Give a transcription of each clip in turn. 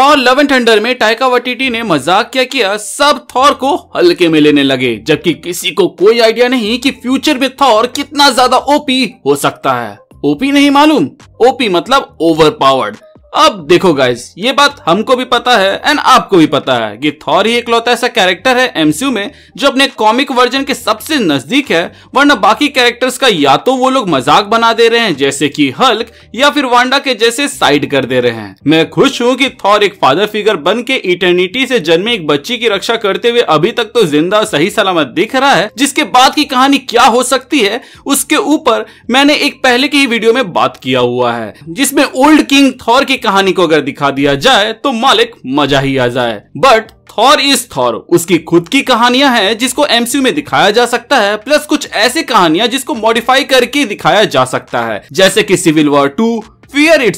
Thor love and thunder में Taika Waititi ने मजाक क्या किया सब थॉर को हल्के में लेने लगे जबकि किसी को कोई आइडिया नहीं कि फ्यूचर में थॉर कितना ज्यादा ओपी हो सकता है ओपी नहीं मालूम ओपी मतलब ओवर पावर्ड अब देखो गाइज ये बात हमको भी पता है एंड आपको भी पता है कि थॉर ही लौता ऐसा कैरेक्टर है एमसीयू में जो अपने कॉमिक वर्जन के सबसे नजदीक है वरना बाकी कैरेक्टर्स का या तो वो लोग मजाक बना दे रहे हैं जैसे कि हल्क या फिर वांडा के जैसे साइड कर दे रहे हैं मैं खुश हूँ कि थॉर एक फादर फिगर बन के इटर्निटी से जन्मे एक बच्ची की रक्षा करते हुए अभी तक तो जिंदा सही सलामत दिख रहा है जिसके बाद की कहानी क्या हो सकती है उसके ऊपर मैंने एक पहले की ही वीडियो में बात किया हुआ है जिसमें ओल्ड किंग थॉर की कहानी को अगर दिखा दिया जाए तो मालिक मजा ही आ जाए बट थॉर इज थॉर उसकी खुद की कहानियां हैं जिसको एमसीयू में दिखाया जा सकता है प्लस कुछ ऐसे कहानियां जिसको मॉडिफाई करके दिखाया जा सकता है जैसे कि civil war two fear it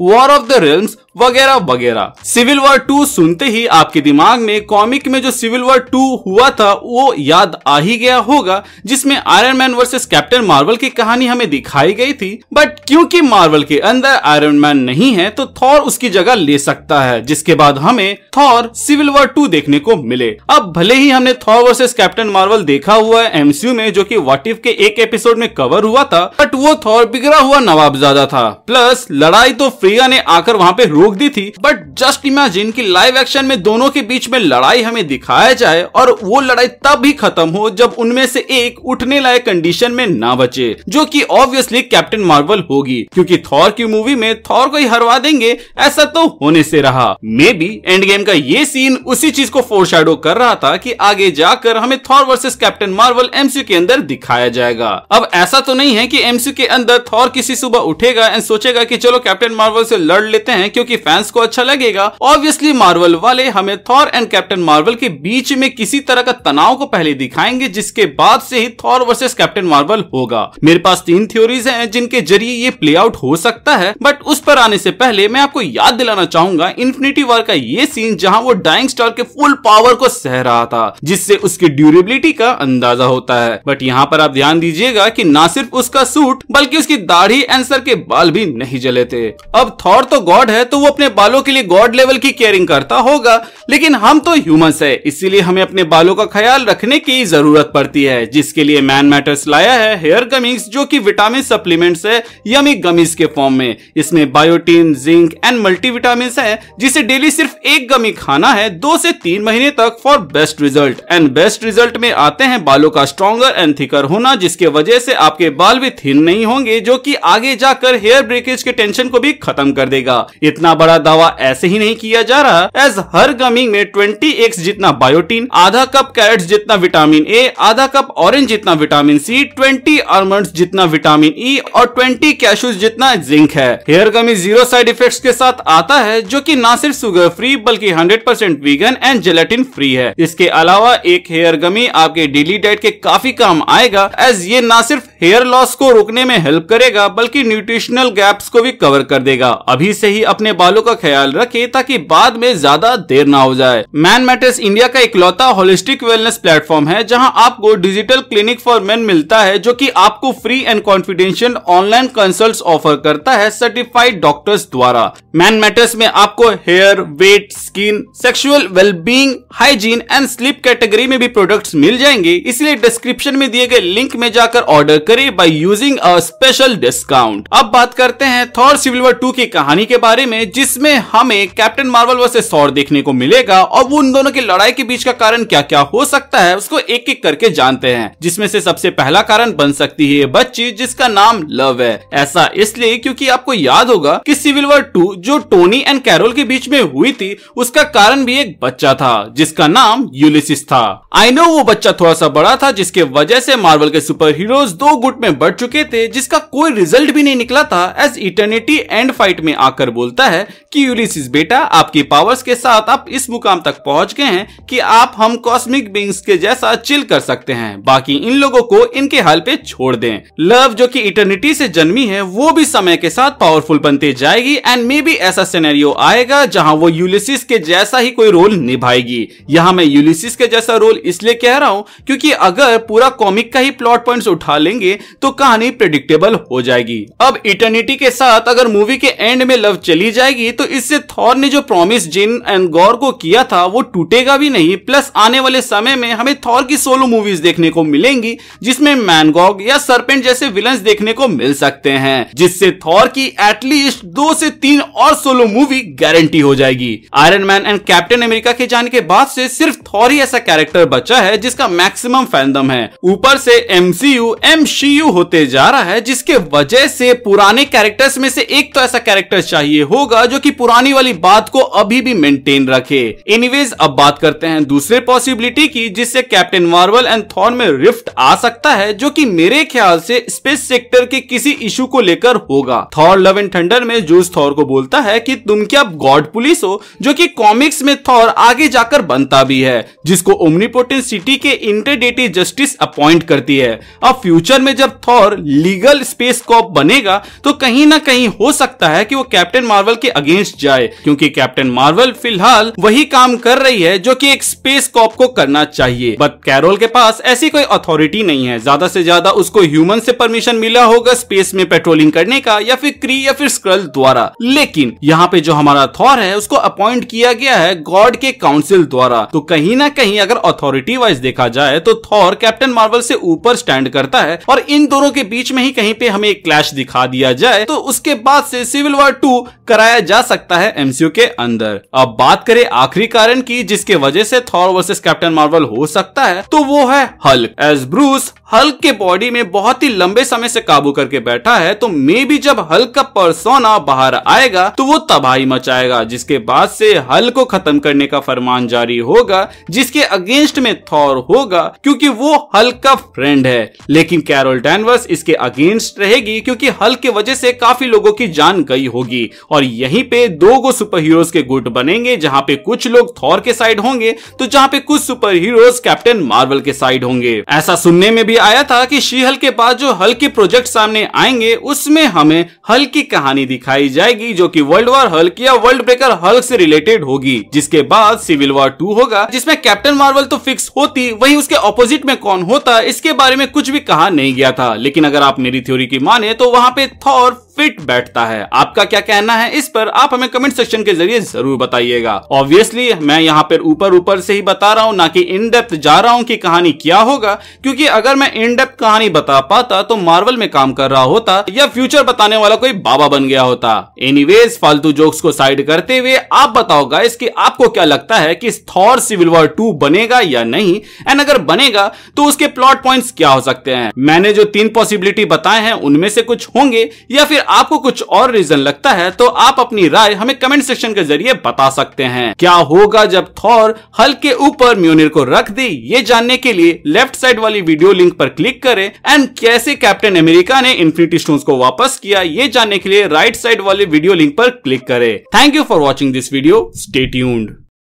war of the realms वगैरह वगैरह सिविल वॉर टू सुनते ही आपके दिमाग में कॉमिक में जो सिविल वॉर टू हुआ था वो याद आ ही गया होगा जिसमें Iron Man versus Captain Marvel की कहानी हमें दिखाई गई थी बट क्योंकि मार्वल के अंदर आयरन मैन नहीं है तो थॉर उसकी जगह ले सकता है जिसके बाद हमें थॉर सिविल वॉर टू देखने को मिले अब भले ही हमने थॉर वर्सेस कैप्टन मार्वल देखा हुआ है एमसीयू में जो की वॉट इफ के एक एपिसोड में कवर हुआ था बट वो थॉर बिगड़ा हुआ नवाबजादा था प्लस लड़ाई तो प्रिया ने आकर वहाँ पे रोक दी थी बट जस्ट इमेजिन की लाइव एक्शन में दोनों के बीच में लड़ाई हमें दिखाया जाए और वो लड़ाई तब ही खत्म हो जब उनमें से एक उठने लायक कंडीशन में ना बचे जो कि ऑब्वियसली कैप्टन मार्वल होगी क्योंकि थॉर की मूवी में थॉर को ही हरवा देंगे ऐसा तो होने से रहा मे बी एंड गेम का ये सीन उसी चीज को फोर कर रहा था कि आगे जाकर हमें Thor versus Captain Marvel MCU के अंदर दिखाया जाएगा अब ऐसा तो नहीं है कि एमसीयू के अंदर थॉर किसी सुबह उठेगा एंड सोचेगा कि चलो कैप्टन मार्वल मार्वल से लड़ लेते हैं क्योंकि फैंस को अच्छा लगेगा ऑब्वियसली मार्वल वाले हमें थॉर एंड कैप्टन मार्वल के बीच में किसी तरह का तनाव को पहले दिखाएंगे जिसके बाद से ही थॉर वर्सेस कैप्टन मार्वल होगा मेरे पास तीन थ्योरीज हैं जिनके जरिए ये प्ले आउट हो सकता है बट उस पर आने से पहले मैं आपको याद दिलाना चाहूंगा इन्फिनिटी वॉर का ये सीन जहाँ वो डाइंग स्टार के फुल पावर को सह रहा था जिससे उसकी ड्यूरेबिलिटी का अंदाजा होता है बट यहाँ पर आप ध्यान दीजिएगा कि ना सिर्फ उसका सूट बल्कि उसकी दाढ़ी एंसर के बाल भी नहीं जले थे अब अब थॉर तो गॉड है तो वो अपने बालों के लिए गॉड लेवल की केयरिंग करता होगा लेकिन हम तो ह्यूमंस है इसीलिए हमें अपने बालों का ख्याल रखने की जरूरत पड़ती है जिसके लिए मैन मैटर्स लाया है हेयर गमिंग्स जो कि विटामिन सप्लीमेंट्स है यमी गमीज के फॉर्म में इसमें biotin zinc and multi vitamin है जिसे डेली सिर्फ एक गमी खाना है दो से तीन महीने तक for best result and best result में आते हैं बालों का स्ट्रॉन्गर एंड थिकर होना जिसके वजह से आपके बाल भी थिन नहीं होंगे जो कि आगे जाकर हेयर ब्रेकेज के टेंशन को भी खत्म खत्म कर देगा इतना बड़ा दावा ऐसे ही नहीं किया जा रहा एज हर गमिंग में ट्वेंटी एक्स जितना बायोटीन आधा कप कैरेट जितना विटामिन ए आधा कप ऑरेंज जितना विटामिन सी ट्वेंटी आलमंड जितना विटामिन ई e, और ट्वेंटी कैशूज जितना जिंक है hair gummy zero side effect के साथ आता है जो की ना सिर्फ शुगर फ्री बल्कि hundred percent vegan and gelatin free है इसके अलावा एक हेयर गमी आपके डेली डाइट के काफी काम आएगा एज ये ना सिर्फ हेयर लॉस को रोकने में हेल्प करेगा बल्कि न्यूट्रिशनल गैप्स को भी कवर कर देगा पड़ेगा अभी से ही अपने बालों का ख्याल रखे ताकि बाद में ज्यादा देर ना हो जाए मैन मैटर्स इंडिया का इकलौता होलिस्टिक वेलनेस प्लेटफॉर्म है जहां आपको डिजिटल क्लिनिक फॉर मेन मिलता है जो कि आपको free and confidential online consult offer करता है सर्टिफाइड डॉक्टर्स द्वारा मैन मैटर्स में आपको hair weight skin sexual wellbeing hygiene and sleep category में भी प्रोडक्ट्स मिल जाएंगे इसलिए डिस्क्रिप्शन में दिए गए लिंक में जाकर ऑर्डर करें buy using a special discount अब बात करते हैं थॉर सिल्वर टू टू की कहानी के बारे में जिसमें हमें कैप्टन मार्वल वर्सेस सौर देखने को मिलेगा और वो उन दोनों की लड़ाई के बीच का कारण क्या क्या हो सकता है उसको एक एक करके जानते हैं जिसमें से सबसे पहला कारण बन सकती है बच्ची जिसका नाम लव है ऐसा इसलिए क्योंकि आपको याद होगा कि सिविल वॉर टू जो टोनी एंड कैरोल के बीच में हुई थी उसका कारण भी एक बच्चा था जिसका नाम यूलिसिस था आई नो वो बच्चा थोड़ा सा बड़ा था जिसके वजह से मार्वल के सुपर हीरोज दो गुट में बढ़ चुके थे जिसका कोई रिजल्ट भी नहीं निकला था एज इटर्निटी एंड फाइट में आकर बोलता है कि यूलिसिस बेटा आपकी पावर्स के साथ आप इस मुकाम तक पहुंच गए हैं कि आप हम कॉस्मिक बींग्स के जैसा चिल कर सकते हैं बाकी इन लोगों को इनके हाल पे छोड़ दें लव जो कि इटर्निटी से जन्मी है वो भी समय के साथ पावरफुल बनते जाएगी एंड मे बी ऐसा सिनेरियो आएगा जहां वो यूलिसिस के जैसा ही कोई रोल निभाएगी यहाँ मैं यूलिसिस के जैसा रोल इसलिए कह रहा हूँ क्योंकि अगर पूरा कॉमिक का ही प्लॉट पॉइंट्स उठा लेंगे तो कहानी प्रिडिक्टेबल हो जाएगी अब इटर्निटी के साथ अगर मूवी के के एंड में लव चली जाएगी तो इससे थॉर ने जो प्रॉमिस जिन एंड गौर को किया था वो टूटेगा भी नहीं प्लस आने वाले समय में हमें थॉर की सोलो मूवीज देखने को मिलेंगी जिसमें मैनगॉग या सरपेंट जैसे विलन देखने को मिल सकते हैं जिससे थॉर की एटलीस्ट दो से तीन और सोलो मूवी गारंटी हो जाएगी Iron Man and Captain America के जाने के बाद से सिर्फ थॉर ही ऐसा कैरेक्टर बचा है जिसका मैक्सिमम फैंडम है ऊपर से एमसीयू एमसीयू होते जा रहा है जिसके वजह से पुराने कैरेक्टर्स में से एक तो ऐसा ऐसा कैरेक्टर चाहिए होगा जो कि पुरानी वाली बात को अभी भी मेंटेन रखे एनीवेज अब बात करते हैं दूसरे पॉसिबिलिटी की जिससे कैप्टन मार्वल एंड थॉर में रिफ्ट आ सकता है जो कि मेरे ख्याल से स्पेस सेक्टर के किसी इशू को लेकर होगा थॉर लव एंड थंडर में जूस थॉर को बोलता है कि तुम क्या गॉड पुलिस हो जो कि कॉमिक्स में थॉर आगे जाकर बनता भी है जिसको ओमनीपोटेंट सिटी के इंटरडेटी जस्टिस अपॉइंट करती है अब फ्यूचर में जब थॉर लीगल स्पेस कॉप बनेगा तो कहीं ना कहीं हो सकता सकता है कि वो कैप्टन मार्वल के अगेंस्ट जाए क्योंकि कैप्टन मार्वल फिलहाल वही काम कर रही है जो कि एक स्पेस कॉप को करना चाहिए बट कैरोल के पास ऐसी कोई अथॉरिटी नहीं है ज्यादा से ज्यादा उसको ह्यूमन से परमिशन मिला होगा स्पेस में पेट्रोलिंग करने का या फिर क्री या फिर स्क्रल द्वारा लेकिन यहाँ पे जो हमारा थॉर है उसको अपॉइंट किया गया है गॉड के काउंसिल द्वारा तो कहीं ना कहीं अगर अथॉरिटी वाइज देखा जाए तो थॉर कैप्टन मार्वल से ऊपर स्टैंड करता है और इन दोनों के बीच में ही कहीं पे हमें एक क्लैश दिखा दिया जाए तो उसके बाद से सिविल वॉर टू कराया जा सकता है एमसीयू के अंदर अब बात करें आखिरी कारण की जिसके वजह से थॉर वर्सेस कैप्टन मार्वल हो सकता है तो वो है हल्क एज ब्रूस हल्क के बॉडी में बहुत ही लंबे समय से काबू करके बैठा है तो मे भी जब हल्क का परसोना बाहर आएगा तो वो तबाही मचाएगा जिसके बाद से हल्क को खत्म करने का फरमान जारी होगा जिसके अगेंस्ट में थॉर होगा क्योंकि वो हल्क का फ्रेंड है लेकिन कैरोल डैनवर्स इसके अगेंस्ट रहेगी क्योंकि हल्क की वजह से काफी लोगों की जान गई होगी और यहीं पे दो गो सुपर हीरोज के गुट बनेंगे जहाँ पे कुछ लोग थॉर के साइड होंगे तो जहाँ पे कुछ सुपर हीरोज कैप्टन मार्वल के साइड होंगे ऐसा सुनने में भी आया था की शीहल के पास जो हल्के प्रोजेक्ट सामने आएंगे उसमें हमें हल्की कहानी दिखाई जाएगी जो की वर्ल्ड वॉर हल्क या वर्ल्ड ब्रेकर हल्क से रिलेटेड होगी जिसके बाद सिविल वॉर टू होगा जिसमें कैप्टन मार्वल तो फिक्स होती वही उसके ऑपोजिट में कौन होता इसके बारे में कुछ भी कहा नहीं गया था लेकिन अगर आप मेरी थ्योरी की माने तो वहाँ पे थॉर फिट बैठता है आपका क्या कहना है इस पर आप हमें कमेंट सेक्शन के जरिए जरूर बताइएगा ऑब्वियसली मैं यहाँ पर ऊपर ऊपर से ही बता रहा हूँ ना कि इन डेप्थ जा रहा हूँ कि कहानी क्या होगा क्योंकि अगर मैं इन डेप्थ कहानी बता पाता तो मार्वल में काम कर रहा होता या फ्यूचर बताने वाला कोई बाबा बन गया होता एनीवेज फालतू जोक्स को साइड करते हुए आप बताओ गाइस कि आपको क्या लगता है कि थॉर सिविल वॉर टू बनेगा या नहीं एंड अगर बनेगा तो उसके प्लॉट पॉइंट्स क्या हो सकते हैं मैंने जो तीन पॉसिबिलिटी बताए हैं उनमें से कुछ होंगे या फिर आपको कुछ और रीजन लगता है तो आप अपनी राय हमें कमेंट सेक्शन के जरिए बता सकते हैं क्या होगा जब थॉर हल्के ऊपर म्यूनिर को रख दे ये जानने के लिए लेफ्ट साइड वाली वीडियो लिंक पर क्लिक करें एंड कैसे कैप्टन अमेरिका ने इन्फिनिटी स्टोन को वापस किया ये जानने के लिए राइट साइड वाले वीडियो लिंक पर क्लिक करें thank you for watching this video stay tuned